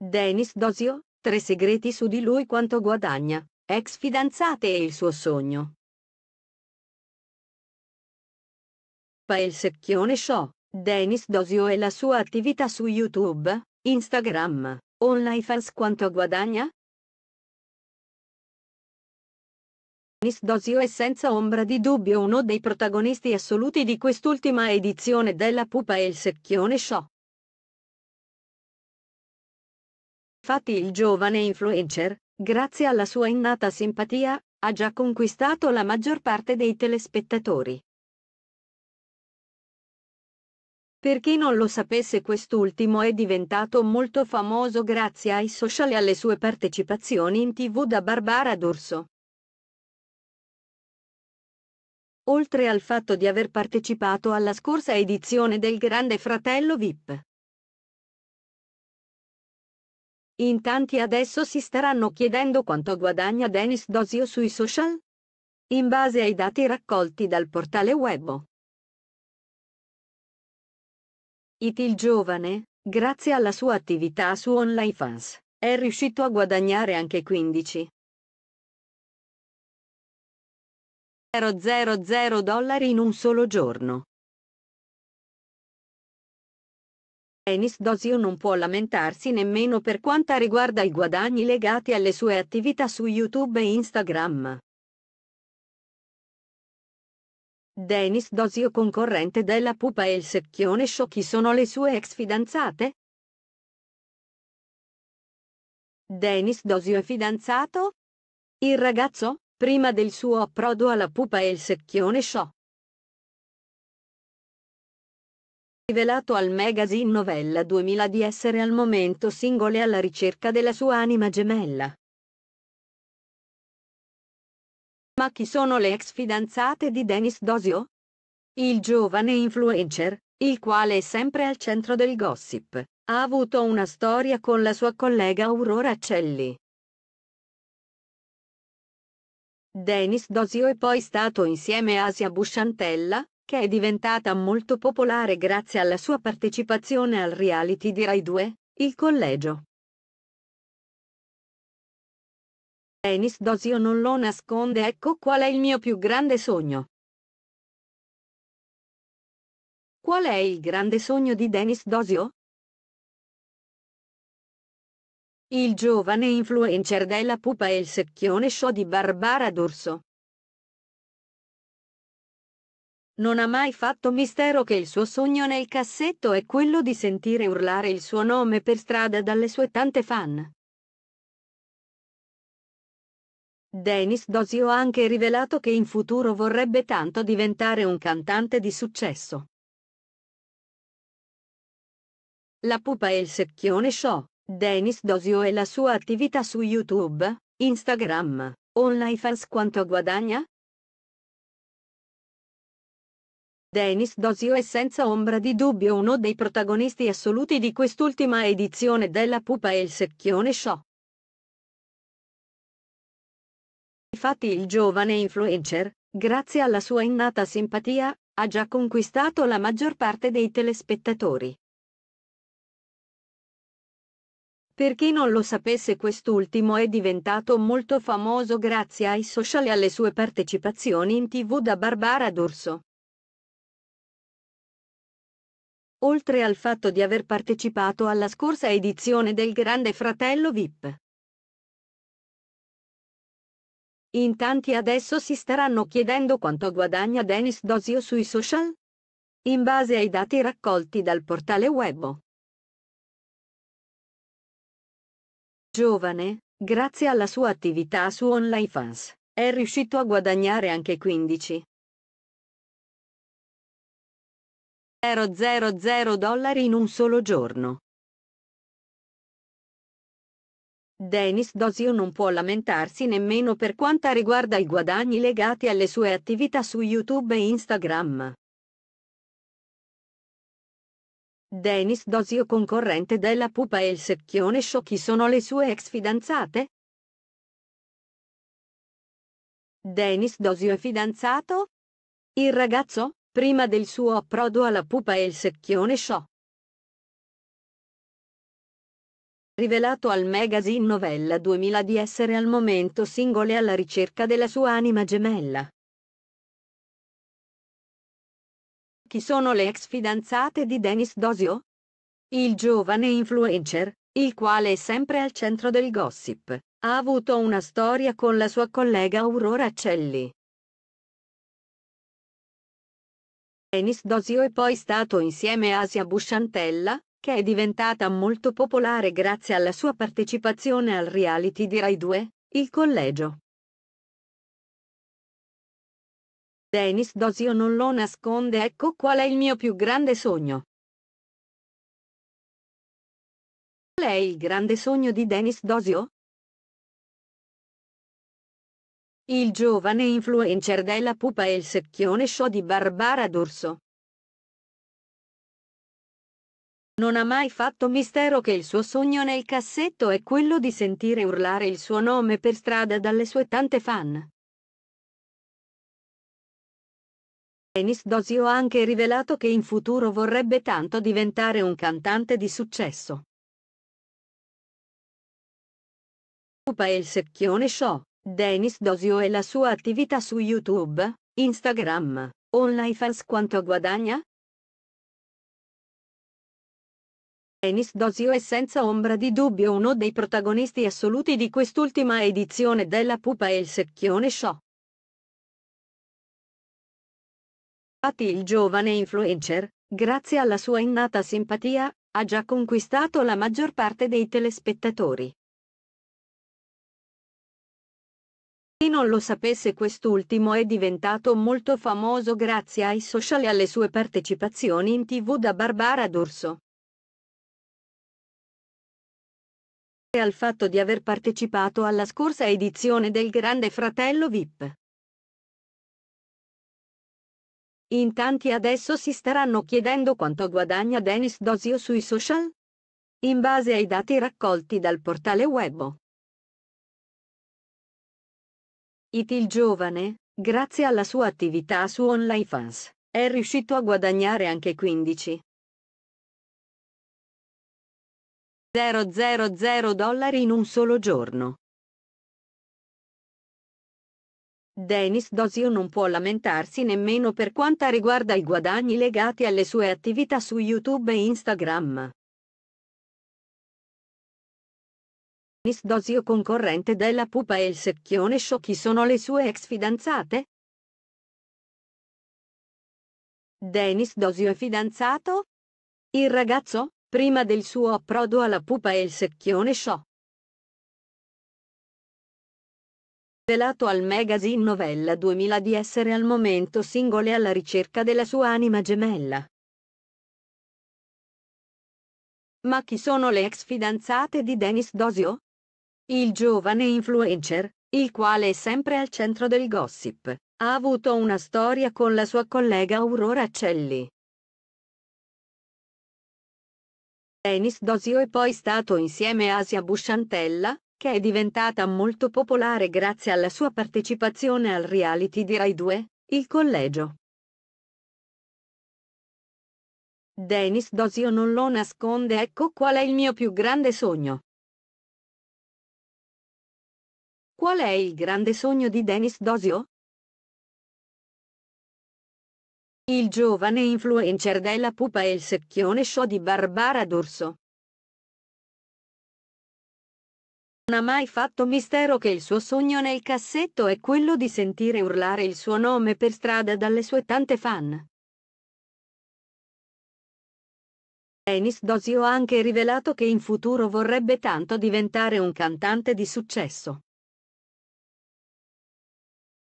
Dennis Dosio, tre segreti su di lui quanto guadagna, ex fidanzate e il suo sogno. il secchione show, Dennis Dosio e la sua attività su YouTube, Instagram, online OnlyFans quanto guadagna? Dennis Dosio è senza ombra di dubbio uno dei protagonisti assoluti di quest'ultima edizione della Pupa e il Secchione Show. infatti il giovane influencer, grazie alla sua innata simpatia, ha già conquistato la maggior parte dei telespettatori. Per chi non lo sapesse quest'ultimo è diventato molto famoso grazie ai social e alle sue partecipazioni in tv da Barbara D'Urso. Oltre al fatto di aver partecipato alla scorsa edizione del Grande Fratello VIP. In tanti adesso si staranno chiedendo quanto guadagna Dennis Dosio sui social? In base ai dati raccolti dal portale Webo. It il giovane, grazie alla sua attività su OnlyFans, è riuscito a guadagnare anche 15. 000 dollari in un solo giorno. Enis Dosio non può lamentarsi nemmeno per quanto riguarda i guadagni legati alle sue attività su YouTube e Instagram. Dennis Dosio concorrente della Pupa e il Secchione Show chi sono le sue ex fidanzate? Dennis Dosio è fidanzato? Il ragazzo, prima del suo approdo alla Pupa e il Secchione Show, rivelato al magazine Novella 2000 di essere al momento singole alla ricerca della sua anima gemella. Ma chi sono le ex fidanzate di Dennis Dosio? Il giovane influencer, il quale è sempre al centro del gossip, ha avuto una storia con la sua collega Aurora Celli. Dennis Dosio è poi stato insieme a Asia Busciantella, che è diventata molto popolare grazie alla sua partecipazione al reality di Rai 2, Il Collegio. Dennis Dosio non lo nasconde ecco qual è il mio più grande sogno. Qual è il grande sogno di Dennis Dosio? Il giovane influencer della Pupa e il secchione show di Barbara D'Urso. Non ha mai fatto mistero che il suo sogno nel cassetto è quello di sentire urlare il suo nome per strada dalle sue tante fan. Dennis Dosio ha anche rivelato che in futuro vorrebbe tanto diventare un cantante di successo. La pupa e il secchione show, Dennis Dosio e la sua attività su YouTube, Instagram, OnlyFans quanto guadagna? Dennis Dosio è senza ombra di dubbio uno dei protagonisti assoluti di quest'ultima edizione della Pupa e il Secchione Show. Infatti il giovane influencer, grazie alla sua innata simpatia, ha già conquistato la maggior parte dei telespettatori. Per chi non lo sapesse quest'ultimo è diventato molto famoso grazie ai social e alle sue partecipazioni in tv da Barbara D'Urso. oltre al fatto di aver partecipato alla scorsa edizione del Grande Fratello VIP. In tanti adesso si staranno chiedendo quanto guadagna Dennis Dosio sui social? In base ai dati raccolti dal portale Webo. Giovane, grazie alla sua attività su OnlineFans, è riuscito a guadagnare anche 15, 000 dollari in un solo giorno. Dennis Dosio non può lamentarsi nemmeno per quanto riguarda i guadagni legati alle sue attività su YouTube e Instagram. Dennis Dosio concorrente della Pupa e il Secchione Show chi sono le sue ex fidanzate? Dennis Dosio è fidanzato? Il ragazzo? prima del suo approdo alla pupa e il secchione show. Rivelato al magazine Novella 2000 di essere al momento singole alla ricerca della sua anima gemella. Chi sono le ex fidanzate di Dennis Dosio? Il giovane influencer, il quale è sempre al centro del gossip, ha avuto una storia con la sua collega Aurora Celli. Enis Dosio è poi stato insieme a Asia Busciantella, che è diventata molto popolare grazie alla sua partecipazione al reality di Rai 2, Il Collegio. Denis Dosio non lo nasconde ecco qual è il mio più grande sogno. Qual è il grande sogno di Denis Dosio? Il giovane influencer della pupa e il secchione show di Barbara D'Urso. Non ha mai fatto mistero che il suo sogno nel cassetto è quello di sentire urlare il suo nome per strada dalle sue tante fan. Enis Dosio ha anche rivelato che in futuro vorrebbe tanto diventare un cantante di successo. Pupa e il secchione show. Dennis Dosio e la sua attività su YouTube, Instagram, OnlyFans quanto guadagna? Dennis Dosio è senza ombra di dubbio uno dei protagonisti assoluti di quest'ultima edizione della Pupa e il Secchione Show. Infatti il giovane influencer, grazie alla sua innata simpatia, ha già conquistato la maggior parte dei telespettatori. Chi non lo sapesse quest'ultimo è diventato molto famoso grazie ai social e alle sue partecipazioni in tv da Barbara D'Urso. E al fatto di aver partecipato alla scorsa edizione del Grande Fratello VIP. In tanti adesso si staranno chiedendo quanto guadagna Dennis Dosio sui social? In base ai dati raccolti dal portale web. It il giovane, grazie alla sua attività su OnlyFans, è riuscito a guadagnare anche 15. 000 dollari in un solo giorno. Dennis Dosio non può lamentarsi nemmeno per quanto riguarda i guadagni legati alle sue attività su YouTube e Instagram. Nisdosio concorrente della pupa e il secchione show chi sono le sue ex fidanzate? Denis Dosio è fidanzato? Il ragazzo, prima del suo approdo alla pupa e il secchione show. Svelato al magazine Novella 2000 di essere al momento singole alla ricerca della sua anima gemella. Ma chi sono le ex fidanzate di Denis Dosio? il giovane influencer, il quale è sempre al centro del gossip, ha avuto una storia con la sua collega Aurora Celli. Dennis Dosio è poi stato insieme a Asia Busciantella, che è diventata molto popolare grazie alla sua partecipazione al reality di Rai 2, Il Collegio. Dennis Dosio non lo nasconde ecco qual è il mio più grande sogno. Qual è il grande sogno di Dennis Dosio? Il giovane influencer della pupa e il secchione show di Barbara D'Urso. Non ha mai fatto mistero che il suo sogno nel cassetto è quello di sentire urlare il suo nome per strada dalle sue tante fan. Dennis Dosio ha anche rivelato che in futuro vorrebbe tanto diventare un cantante di successo.